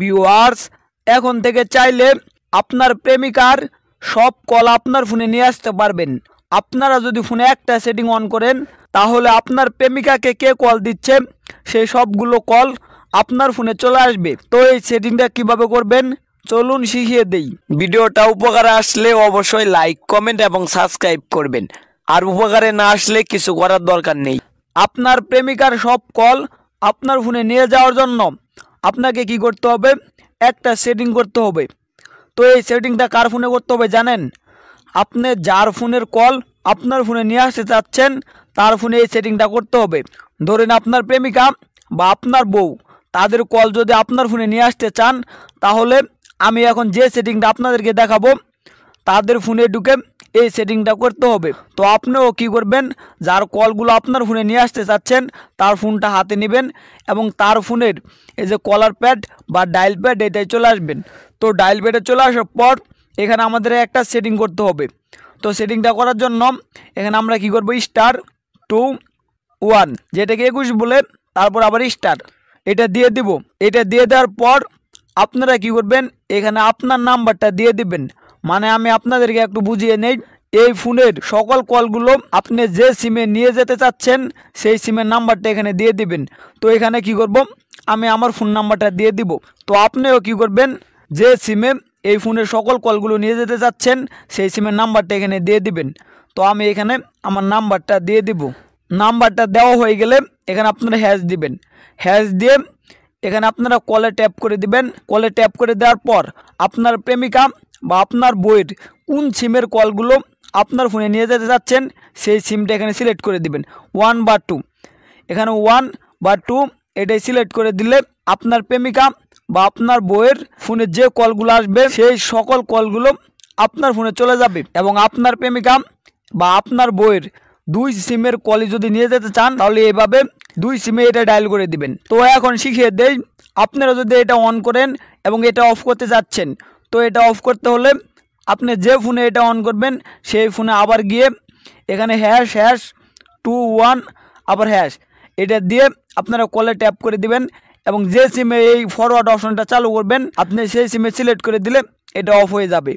viewers এখন থেকে চাইলে আপনার প্রেমিকার সব কল আপনার ফোনে নিয়ে আসতে পারবেন আপনারা যদি ফোনে একটা সেটিং অন করেন তাহলে আপনার প্রেমিকাকে কে কল দিচ্ছে সেই সবগুলো কল আপনার ফোনে চলে আসবে তো এই সেটিংটা কিভাবে করবেন চলুন শিখিয়ে দেই ভিডিওটা উপকারে আসলে অবশ্যই লাইক কমেন্ট এবং সাবস্ক্রাইব করবেন আর উপকারে না আসলে কিছু করার দরকার নেই আপনার প্রেমিকার সব কল আপনার ফোনে নিয়ে যাওয়ার জন্য আপনাকে কি করতে হবে একটা সেটিং করতে হবে তো এই সেটিংটা কার ফোনে করতে হবে জানেন আপনি যার ফোনের কল আপনার ফোনে নিয়ে আসতে চাচ্ছেন তার ফোনে এই সেটিংটা করতে হবে ধরেন আপনার প্রেমিকা বা আপনার বউ তাদের কল যদি আপনার ফোনে নিয়ে আসতে চান তাহলে আমি এখন যে সেটিংটা আপনাদেরকে দেখাবো তাদের ফোনে ঢুকে এই সেটিংটা করতে হবে তো আপনিও কি করবেন যার কলগুলো আপনার ফোনে নিয়ে আসতে চাচ্ছেন তার ফোনটা হাতে নেবেন এবং তার ফোনের এই যে কলার প্যাড বা ডায়াল প্যাড এটাই চলে আসবেন তো ডায়াল প্যাডে চলে আসার পর এখানে আমাদের একটা সেটিং করতে হবে তো সেটিংটা করার জন্য এখানে আমরা কি করব স্টার টু ওয়ান যেটাকে একুশ বলে তারপর আবার স্টার এটা দিয়ে দিব এটা দিয়ে দেওয়ার পর আপনারা কি করবেন এখানে আপনার নাম্বারটা দিয়ে দিবেন মানে আমি আপনাদেরকে একটু বুঝিয়ে নেই এই ফোনের সকল কলগুলো আপনি যে সিমে নিয়ে যেতে চাচ্ছেন সেই সিমের নাম্বারটা এখানে দিয়ে দিবেন তো এখানে কি করব আমি আমার ফোন নাম্বারটা দিয়ে দিব তো আপনিও কি করবেন যে সিমে এই ফোনের সকল কলগুলো নিয়ে যেতে চাচ্ছেন সেই সিমের নাম্বারটা এখানে দিয়ে দিবেন তো আমি এখানে আমার নাম্বারটা দিয়ে দিব নাম্বারটা দেওয়া হয়ে গেলে এখানে আপনারা হ্যাশ দিবেন হ্যাশ দিয়ে এখানে আপনারা কলে ট্যাপ করে দিবেন কলে ট্যাপ করে দেওয়ার পর আপনার প্রেমিকা বা আপনার বইয়ের কোন সিমের কলগুলো আপনার ফোনে নিয়ে যেতে চাচ্ছেন সেই সিমটা এখানে সিলেক্ট করে দিবেন ওয়ান বা টু এখানে ওয়ান বা টু এটাই সিলেক্ট করে দিলে আপনার প্রেমিকা বা আপনার বইয়ের ফোনে যে কলগুলো আসবে সেই সকল কলগুলো আপনার ফোনে চলে যাবে এবং আপনার প্রেমিকা বা আপনার বইয়ের দুই সিমের কলই যদি নিয়ে যেতে চান তাহলে এভাবে দুই সিমে এটা ডায়াল করে দিবেন তো এখন শিখিয়ে দেই আপনারা যদি এটা অন করেন এবং এটা অফ করতে যাচ্ছেন তো এটা অফ করতে হলে আপনি যে ফোনে এটা অন করবেন সেই ফোনে আবার গিয়ে এখানে হ্যাশ হ্যাশ টু ওয়ান আবার হ্যাশ এটা দিয়ে আপনারা কলে ট্যাপ করে দিবেন এবং যে সিমে এই ফরওয়ার্ড অপশনটা চালু করবেন আপনি সেই সিমে সিলেক্ট করে দিলে এটা অফ হয়ে যাবে